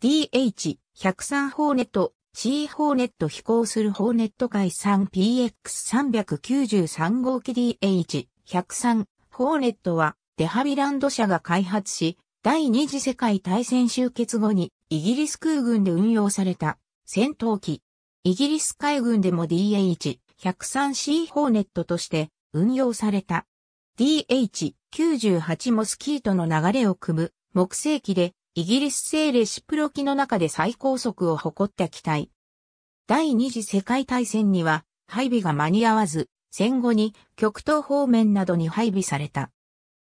DH103 ホーネット C ホーネット飛行するホーネット海 3PX393 号機 DH103 ホーネットはデハビランド社が開発し、第二次世界大戦終結後にイギリス空軍で運用された戦闘機。イギリス海軍でも DH103C ホーネットとして運用された。DH98 モスキートの流れを組む木製機でイギリス製レシプロ機の中で最高速を誇った機体。第二次世界大戦には配備が間に合わず、戦後に極東方面などに配備された。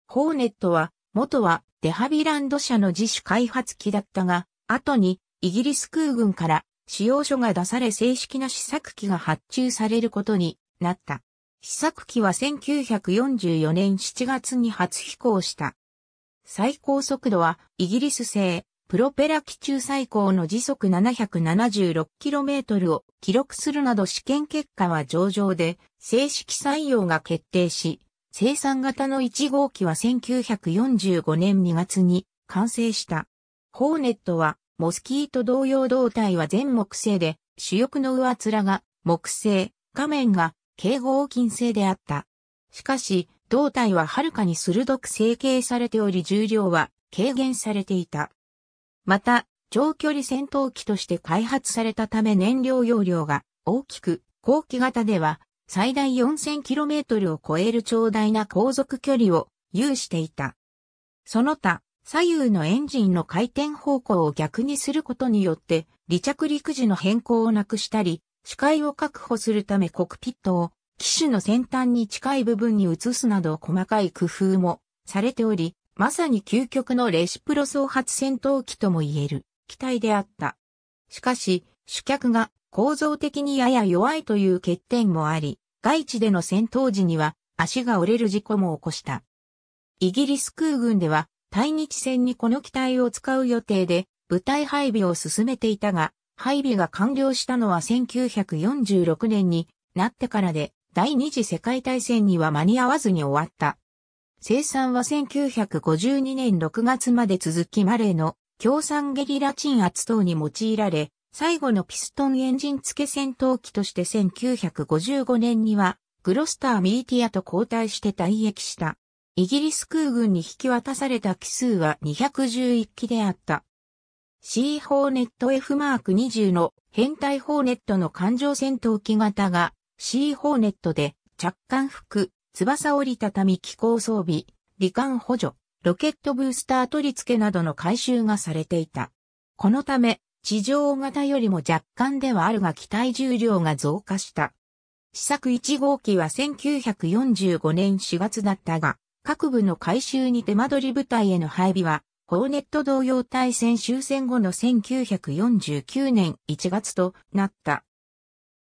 ホーネットは、元はデハビランド社の自主開発機だったが、後にイギリス空軍から使用書が出され正式な試作機が発注されることになった。試作機は1944年7月に初飛行した。最高速度はイギリス製プロペラ機中最高の時速 776km を記録するなど試験結果は上々で正式採用が決定し、生産型の1号機は1945年2月に完成した。ホーネットはモスキート同様胴体は全木製で主翼の上面が木製、画面が軽合金製であった。しかし、胴体ははるかに鋭く成形されており重量は軽減されていた。また、長距離戦闘機として開発されたため燃料容量が大きく、後期型では最大 4000km を超える長大な航続距離を有していた。その他、左右のエンジンの回転方向を逆にすることによって、離着陸時の変更をなくしたり、視界を確保するためコクピットを機種の先端に近い部分に移すなど細かい工夫もされており、まさに究極のレシプロ総発戦闘機とも言える機体であった。しかし、主脚が構造的にやや弱いという欠点もあり、外地での戦闘時には足が折れる事故も起こした。イギリス空軍では対日戦にこの機体を使う予定で部隊配備を進めていたが、配備が完了したのは1946年になってからで、第二次世界大戦には間に合わずに終わった。生産は1952年6月まで続きマレーの共産ゲリラ鎮圧等に用いられ、最後のピストンエンジン付け戦闘機として1955年にはグロスター・ミーティアと交代して退役した。イギリス空軍に引き渡された機数は211機であった。C ホーネット F マーク20の変態ホーネットの艦上戦闘機型がシーホーネットで、着艦服、翼折りたたみ機構装備、罹患補助、ロケットブースター取り付けなどの改修がされていた。このため、地上型よりも若干ではあるが機体重量が増加した。試作1号機は1945年4月だったが、各部の改修に手間取り部隊への配備は、ホーネット同様対戦終戦後の1949年1月となった。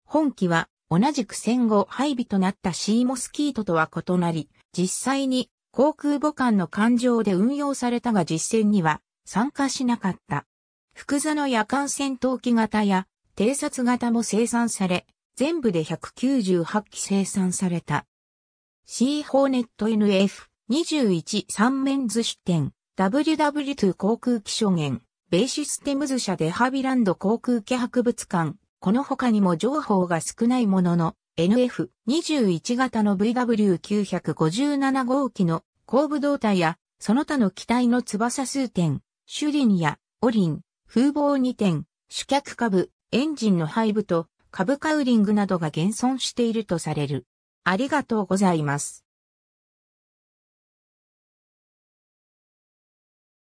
本機は同じく戦後配備となったシーモスキートとは異なり、実際に航空母艦の艦上で運用されたが実戦には参加しなかった。複座の夜間戦闘機型や偵察型も生産され、全部で198機生産された。C ホーネット NF21 面図出展 WW2 航空機初言、ベイシステムズ社デハビランド航空機博物館この他にも情報が少ないものの、NF21 型の VW957 号機の後部胴体や、その他の機体の翼数点、主輪や、オリン、風防2点、主脚下部、エンジンの背部と、株カウリングなどが現存しているとされる。ありがとうございます。